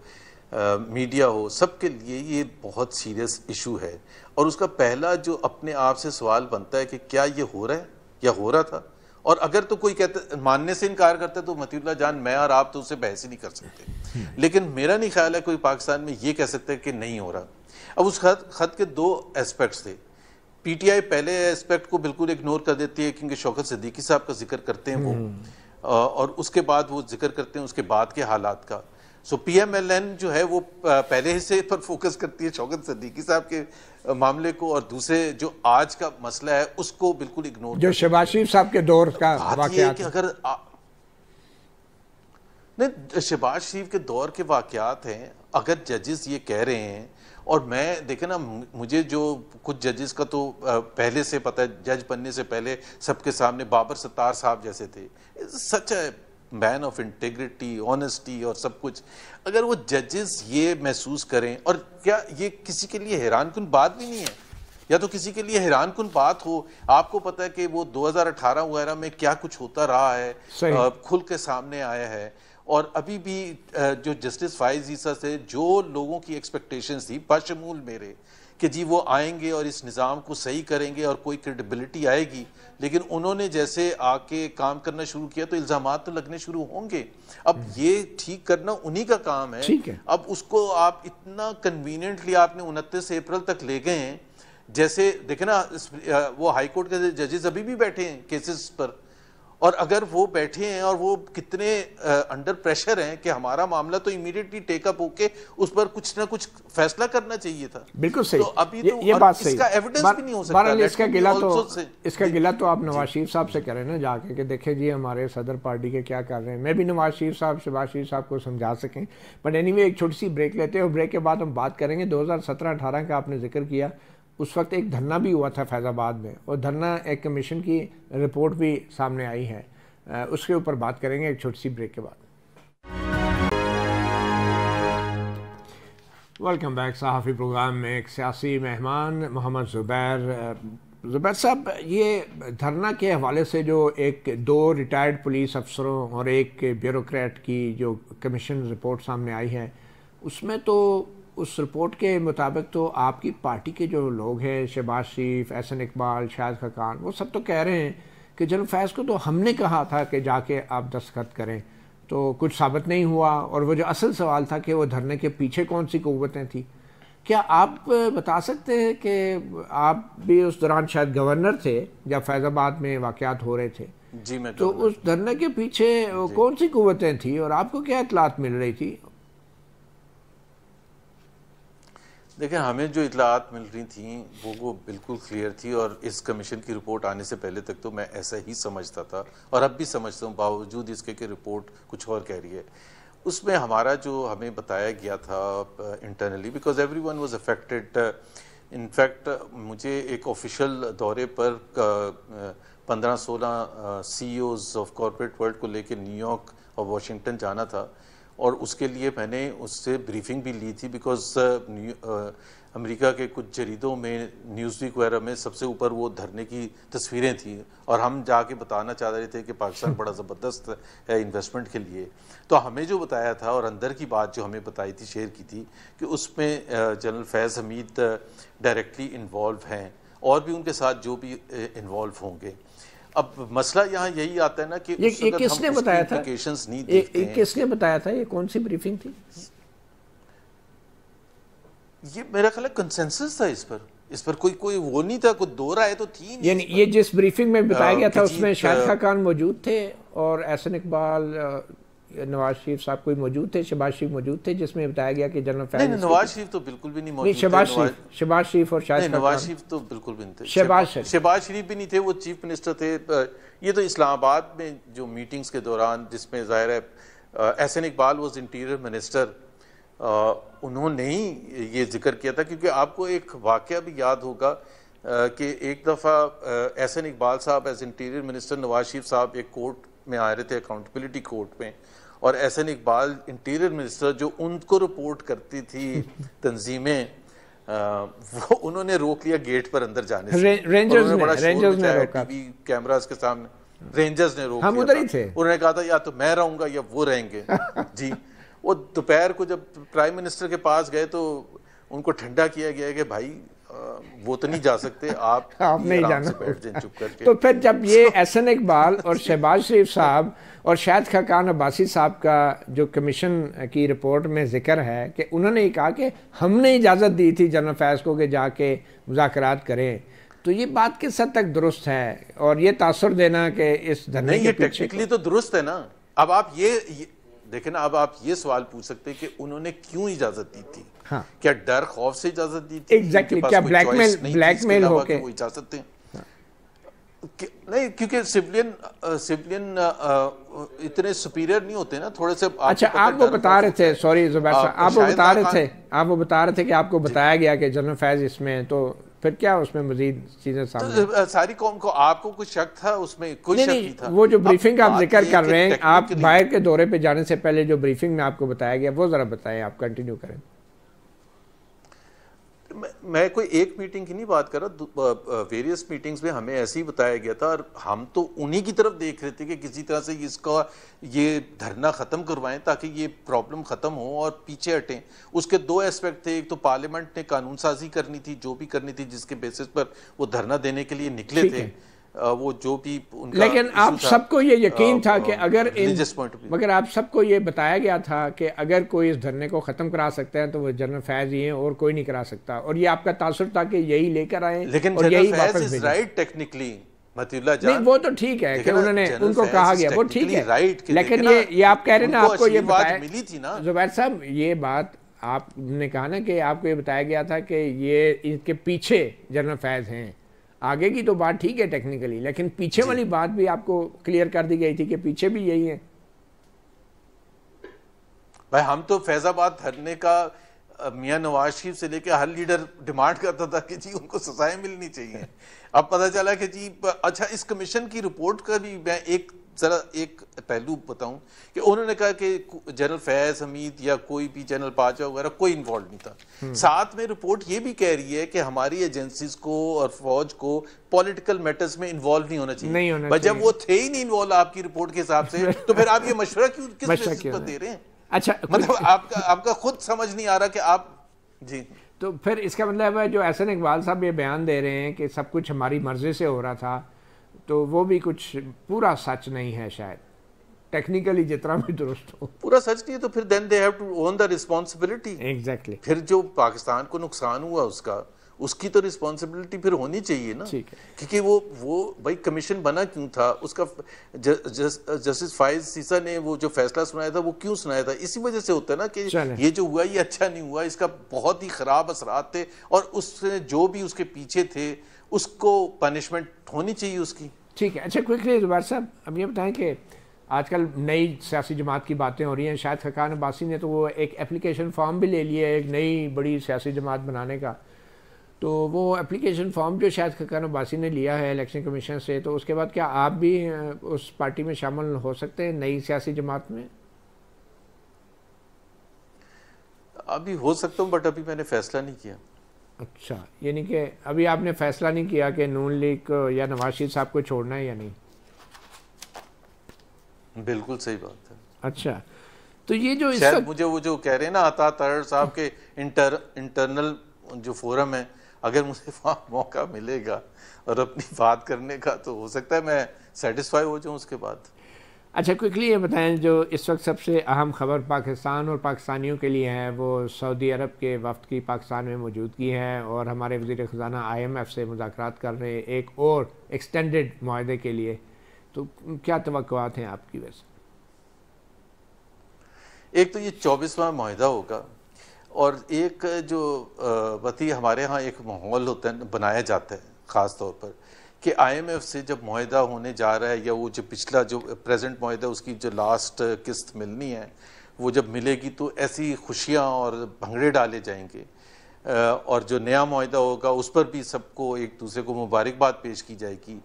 मीडिया हो सब के लिए ये बहुत सीरियस इशू है और उसका पहला जो अपने आप से सवाल बनता है कि क्या ये हो रहा है या हो रहा था और अगर तो कोई कहते मानने से इनकार करता है तो मतीउल्ला जान मैं और आप तो उससे बहस ही नहीं कर सकते लेकिन मेरा नहीं ख्याल है कोई पाकिस्तान में ये कह सकते कि नहीं हो रहा अब उस खत खत के दो एस्पेक्ट्स थे पीटीआई पहले एस्पेक्ट को बिल्कुल इग्नोर कर देती है क्योंकि शौकत सिद्दीकी साहब का जिक्र करते हैं वो हम्म। और उसके बाद वो जिक्र करते हैं उसके बाद के हालात का so P M L N जो है वो पहले से पर फोकस करती है शौकत सिद्दीकी साहब के मामले को और दूसरे जो आज का मसला है उसको बिल्कुल इग्नोर जो शहबाज शरीफ साहब के दौर का वाकया कि अगर नहीं शहबाज शरीफ के दौर के वाकयात हैं अगर जजेस ये कह रहे हैं और मैं देखे ना मुझे जो कुछ जजेस का तो पहले से पता है जज बनने से पहले सबके सामने बाबर सत्तार साहब जैसे थे सच है मैन ऑफ इंटेग्रिटी ऑनेस्टी और सब कुछ अगर वो जजेस ये महसूस करें और क्या ये किसी के लिए हैरान कन बात भी नहीं है या तो किसी के लिए हैरान कन बात हो आपको पता है कि वो 2018 वगैरह में क्या कुछ होता रहा है खुल के सामने आया है और अभी भी जो जस्टिस फाइज ईसा से जो लोगों की एक्सपेक्टेशंस थी बशमूल मेरे कि जी वो आएंगे और इस निज़ाम को सही करेंगे और कोई क्रेडिबिलिटी आएगी लेकिन उन्होंने जैसे आके काम करना शुरू किया तो इल्ज़ाम तो लगने शुरू होंगे अब हम्म। ये ठीक करना उन्हीं का काम है, है। अब उसको आप इतना कन्वीनियंटली आपने उनतीस अप्रैल तक ले गए हैं जैसे देखे ना वो हाईकोर्ट के जजेस अभी भी बैठे हैं केसेस पर और अगर वो बैठे हैं और वो कितने अंडर प्रेशर हैं कि हमारा मामला तो इमीडिएटली टेकअप होके उस पर कुछ ना कुछ फैसला करना चाहिए था बिल्कुल सही तो अभी ये, तो ये बात सही इसका एविडेंस भी नहीं हो सकता इसका इसका गिला तो इसका गिला तो आप नवाज शरीफ साहब से रहे हैं ना जाके कि देखे जी हमारे सदर पार्टी के क्या कर रहे हैं मैं भी नवाज शरीफ साहब शहबाज शरीफ साहब को समझा सकें बट एनी एक छोटी सी ब्रेक लेते हैं और ब्रेक के बाद हम बात करेंगे दो हज़ार का आपने जिक्र किया उस वक्त एक धरना भी हुआ था फैज़ाबाद में और धरना एक कमीशन की रिपोर्ट भी सामने आई है उसके ऊपर बात करेंगे एक छोटी सी ब्रेक के बाद वेलकम बैक सहाफ़ी प्रोग्राम में एक सियासी मेहमान मोहम्मद ज़ुबैर ज़ुबैर साहब ये धरना के हवाले से जो एक दो रिटायर्ड पुलिस अफसरों और एक ब्यूरोक्रेट की जो कमीशन रिपोर्ट सामने आई है उसमें तो उस रिपोर्ट के मुताबिक तो आपकी पार्टी के जो लोग हैं शहबाज शरीफ एहसन इकबाल शाहिद खकान वो सब तो कह रहे हैं कि जनरल फैज़ को तो हमने कहा था कि जाके आप दस्तखत करें तो कुछ साबित नहीं हुआ और वो जो असल सवाल था कि वो धरने के पीछे कौन सी कुतें थी क्या आप बता सकते हैं कि आप भी उस दौरान शायद गवर्नर थे जब फैज़ाबाद में वाक़ात हो रहे थे जी मैं तो उस धरने के पीछे कौन सी कुतें थी और आपको क्या इतलात मिल रही थी देखिए हमें जो इतलात मिल रही थी वो वो बिल्कुल क्लियर थी और इस कमीशन की रिपोर्ट आने से पहले तक तो मैं ऐसा ही समझता था और अब भी समझता हूँ बावजूद इसके कि रिपोर्ट कुछ और कह रही है उसमें हमारा जो हमें बताया गया था internally because everyone was affected in fact मुझे एक ऑफिशियल दौरे पर पंद्रह सोलह सी ओज ऑफ कॉरपोरेट वर्ल्ड को लेकर न्यूयॉर्क और वाशिंगटन जाना था और उसके लिए मैंने उससे ब्रीफिंग भी ली थी बिकॉज uh, uh, अमेरिका के कुछ जरीदों में न्यूज़ वीक वगैरह में सबसे ऊपर वो धरने की तस्वीरें थी और हम जाके बताना चाह रहे थे कि पाकिस्तान बड़ा ज़बरदस्त है इन्वेस्टमेंट के लिए तो हमें जो बताया था और अंदर की बात जो हमें बताई थी शेयर की थी कि उसमें general Faiz Hameed directly involve हैं और भी उनके साथ जो भी इन्वॉल्व uh, होंगे अब मसला यहाँ यही आता है ना कि ये, ये किसने बताया था नहीं ये, ये किसने बताया था ये कौन सी ब्रीफिंग थी ये मेरा ख्याल कंसेंसस था इस पर इस पर कोई कोई वो नहीं था कोई दो राय तो थी नहीं ये जिस ब्रीफिंग में बताया गया था उसमें शाहिद खान मौजूद थे और एहसन इकबाल नवाज शरीफ साहब कोई मौजूद थे शबाज शरीफ मौजूद थे जिसमें बताया गया कि जनरल फैज नवाज शरीफ तो बिल्कुल भी नहीं शबाज शरीफ शबाज शरीफ और शायद नवाज शरीफ तो बिल्कुल भी नहीं थे शबाज शरीफ शबाज शरीफ भी नहीं थे वो चीफ मिनिस्टर थे ये तो इस्लामाबाद में जो मीटिंग्स के दौरान जिसमें ज़ाहिर है Ahsan Iqbal was interior minister उन्होंने ही ये जिक्र किया था क्योंकि आपको एक वाक़ भी याद होगा कि एक दफ़ा एहसन इकबाल साहब as interior minister Nawaz Sharif साहब एक कोर्ट में आ रहे थे अकाउंटबिलिटी कोर्ट में और एहसन इकबाल इंटीरियर मिनिस्टर जो उनको रिपोर्ट करती थी [laughs] तंजीमें वो उन्होंने रोक लिया गेट पर अंदर जाने से रे, रेंजर्स ने टीवी कैमरास के सामने रेंजर्स ने रोक उधर ही थे उन्होंने कहा था या तो मैं रहूंगा या वो रहेंगे [laughs] जी वो दोपहर को जब प्राइम मिनिस्टर के पास गए तो उनको ठंडा किया गया कि भाई वो तो नहीं जा सकते [laughs] आप आप नहीं जाना चुप करके तो फिर जब ये एस एन इकबाल और शहबाज शरीफ साहब और शायद खकान अब्बासी साहब का जो कमीशन की रिपोर्ट में जिक्र है कि उन्होंने कहा कि हमने इजाज़त दी थी जनरल फैज़ को कि जाके मुजाकर करें तो ये बात किस हद तक दुरुस्त है और ये तासर देना कि इस धरने के ये टेक्निकली तो दुरुस्त है ना अब आप ये, ये देखें ना अब आप ये सवाल पूछ सकते कि उन्होंने क्यों इजाज़त दी थी हाँ। क्या डर खौफ से इजाजत दी थी exactly, क्या ब्लैकमेल ब्लैकमेल हो के वो इजाजत दें नहीं क्योंकि सिविलियन सिविलियन इतने सुपीरियर नहीं होते ना थोड़े से अच्छा आप वो बता रहे थे सॉरी जुबैर साहब आप वो बता रहे थे आप वो बता रहे थे कि आपको बताया गया कि जनरल फैज इसमें तो फिर क्या उसमें मजीद चीजें तो, सामने तो सारी कौम को आपको कुछ शक था उसमें कोई नहीं, शक नहीं था वो जो ब्रीफिंग आप जिक्र कर रहे हैं आप बाहर के दौरे पे जाने से पहले जो ब्रीफिंग में आपको बताया गया वो जरा बताएं आप कंटिन्यू करें मैं कोई एक मीटिंग की नहीं बात कर रहा वेरियस मीटिंग्स में हमें ऐसे ही बताया गया था और हम तो उन्हीं की तरफ देख रहे थे कि किसी तरह से इसका ये धरना ख़त्म करवाएं ताकि ये प्रॉब्लम ख़त्म हो और पीछे हटें उसके दो एस्पेक्ट थे एक तो पार्लियामेंट ने कानून साजी करनी थी जो भी करनी थी जिसके बेसिस पर वो धरना देने के लिए निकले थे वो जो भी उनका लेकिन आप सबको ये यकीन था कि अगर इन मगर आप सबको ये बताया गया था कि अगर कोई इस धरने को ख़त्म करा सकता है तो वो जनरल फैज ही हैं और कोई नहीं करा सकता और ये आपका तासर था कि यही लेकर आए लेकिन और यही वापस राइट टेक्निकली नहीं वो तो ठीक है कि उन्होंने उनको कहा गया वो ठीक है लेकिन ये ये आप कह रहे ना आपको ये बात मिली थी ना जुबैर साहब ये बात आपने कहा ना कि आपको ये बताया गया था कि ये इसके पीछे जनरल फैज हैं आगे की तो बात ठीक है टेक्निकली लेकिन पीछे वाली बात भी आपको क्लियर कर दी गई थी कि पीछे भी यही है भाई हम तो फैजाबाद धरने का मियां नवाज शरीफ से लेकर हर लीडर डिमांड करता था कि जी उनको सजाएं मिलनी चाहिए अब पता चला कि जी अच्छा इस कमीशन की रिपोर्ट का भी मैं एक ज़रा एक पहलू बताऊं कि उन्होंने कहा कि जनरल फैज़ हमीद या कोई भी जनरल पाचा वगैरह कोई इन्वॉल्व नहीं था हम्म। साथ में रिपोर्ट ये भी कह रही है कि हमारी एजेंसीज को और फौज को पॉलिटिकल मैटर्स में इन्वॉल्व नहीं होना चाहिए नहीं होना जब वो थे ही नहीं इन्वॉल्व आपकी रिपोर्ट के हिसाब से तो फिर आप ये मशवरा क्यों किस बेसिस पर दे रहे हैं अच्छा मतलब आपका आपका खुद समझ नहीं आ रहा कि आप जी तो फिर इसका मतलब है जो एहसन इकबाल साहब ये बयान दे रहे हैं कि सब कुछ हमारी मर्जी से हो रहा था तो वो भी कुछ पूरा सच नहीं है शायद टेक्निकली जितना भी दुरुस्त हो पूरा सच नहीं है तो फिर then they have to own the responsibility exactly फिर जो पाकिस्तान को नुकसान हुआ उसका उसकी तो रिस्पॉन्सिबिलिटी फिर होनी चाहिए ना क्योंकि वो वो भाई कमीशन बना क्यों था उसका जस्टिस फाइज सीसा ने वो जो फैसला सुनाया था वो क्यों सुनाया था इसी वजह से होता है ना कि ये जो हुआ ये अच्छा नहीं हुआ इसका बहुत ही खराब असरात थे और उसने जो भी उसके पीछे थे उसको पनिशमेंट होनी चाहिए उसकी ठीक है अच्छा क्विकली जुबार साहब अब ये बताएं कि आजकल नई सियासी जमात की बातें हो रही हैं शायद खकान अब्बासी ने तो वो एक एप्लीकेशन फॉर्म भी ले लिया है एक नई बड़ी सियासी जमात बनाने का तो वो एप्लीकेशन फॉर्म जो शायद खकान अब्बासी ने लिया है इलेक्शन कमीशन से तो उसके बाद क्या आप भी उस पार्टी में शामिल हो सकते हैं नई सियासी जमात में अभी हो सकता हूँ बट अभी मैंने फैसला नहीं किया अच्छा यानी कि अभी आपने फैसला नहीं किया कि नून लीग या नवाज शरीफ साहब को छोड़ना है या नहीं बिल्कुल सही बात है अच्छा तो ये जो इस मुझे वो जो कह रहे हैं ना आता तर साहब के इंटर इंटरनल जो फोरम है अगर मुझे [laughs] वहाँ मौका मिलेगा और अपनी बात करने का तो हो सकता है मैं सेटिस्फाई हो जाऊँ उसके बाद अच्छा क्विकली ये बताएं जो इस वक्त सबसे अहम खबर पाकिस्तान और पाकिस्तानियों के लिए है वो सऊदी अरब के वफद की पाकिस्तान में मौजूदगी है और हमारे वजीर ख़जाना आई एम एफ़ से मुजाकर कर रहे हैं एक और एक्सटेंडेड माहे के लिए तो क्या तो हैं आपकी वैसे एक तो ये चौबीसवा माहा होगा और एक जो वती हमारे यहाँ एक माहौल होता है बनाया जाता है ख़ास तौर पर कि आईएमएफ से जब माहा होने जा रहा है या वो जो पिछला जो प्रेजेंट माहा उसकी जो लास्ट किस्त मिलनी है वो जब मिलेगी तो ऐसी खुशियाँ और भंगड़े डाले जाएंगे और जो नया माहा होगा उस पर भी सबको एक दूसरे को मुबारकबाद पेश की जाएगी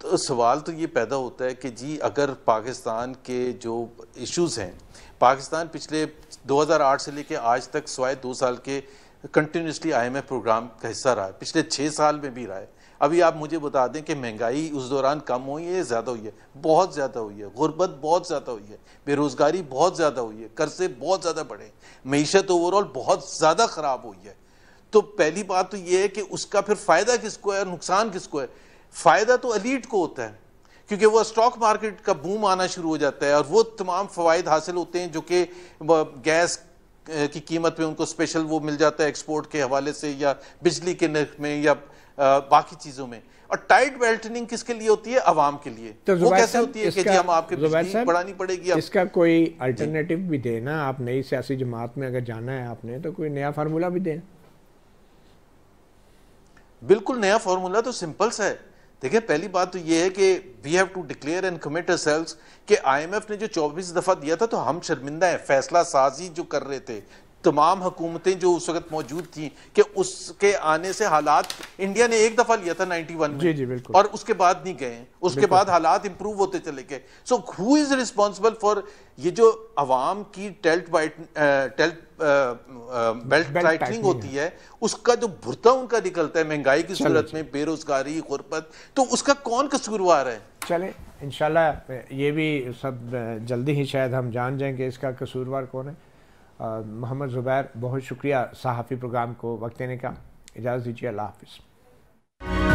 तो सवाल तो ये पैदा होता है कि जी अगर पाकिस्तान के जो इश्यूज़ हैं पाकिस्तान पिछले 2008 से लेकर आज तक स्वाय दो साल के कंटिन्यूसली आईएमएफ प्रोग्राम का हिस्सा रहा है पिछले छः साल में भी रहा है अभी आप मुझे बता दें कि महंगाई उस दौरान कम हुई है ज़्यादा हुई है बहुत ज़्यादा हुई है गुर्बत बहुत ज़्यादा हुई है बेरोज़गारी बहुत ज़्यादा हुई है कर्जे बहुत ज़्यादा बढ़े मीशत ओवरऑल बहुत ज़्यादा ख़राब हुई है तो पहली बात तो ये है कि उसका फिर फ़ायदा किसको है और नुकसान किसको है फ़ायदा तो अलीट को होता है क्योंकि वो स्टॉक मार्केट का बूम आना शुरू हो जाता है और वो तमाम फ़वाद हासिल होते हैं जो कि गैस की कीमत पे उनको स्पेशल वो मिल जाता है एक्सपोर्ट के हवाले से या बिजली के नर्ख में या बाकी चीज़ों में और टाइट बेल्टनिंग किसके लिए होती है अवाम के लिए तो वो कैसे होती है कि हम आपके बढ़ानी पड़ेगी आप। इसका कोई अल्टरनेटिव भी देना आप नई सियासी जमात में अगर जाना है आपने तो कोई नया फार्मूला भी दें बिल्कुल नया फार्मूला तो सिंपल सा है देखिए पहली बात तो ये है कि we have to declare and commit sales कि आईएमएफ ने जो 24 दफ़ा दिया था तो हम शर्मिंदा हैं फैसला साजी जो कर रहे थे तमाम हुकूमतें जो उस वक्त मौजूद थी कि उसके आने से हालात इंडिया ने एक दफा लिया था 91 में जी जी बिल्कुल और उसके बाद नहीं गए उसके बाद हालात इंप्रूव होते चले गए so who is responsible for ये जो अवाम की टेल्ट बाइट टेल्ट बेल्ट टाइटनिंग होती है।, उसका जो भुरता उनका निकलता है महंगाई की सूरत में बेरोजगारी गुरबत तो उसका कौन कसूरवार है चले इंशाल्लाह ये भी सब जल्दी ही शायद हम जान जाएंगे इसका कसूरवार कौन है मोहम्मद ज़ुबैर बहुत शुक्रिया सहाफ़ी प्रोग्राम को वक्त देने का इजाज़त दीजिए अल्लाह हाफिज़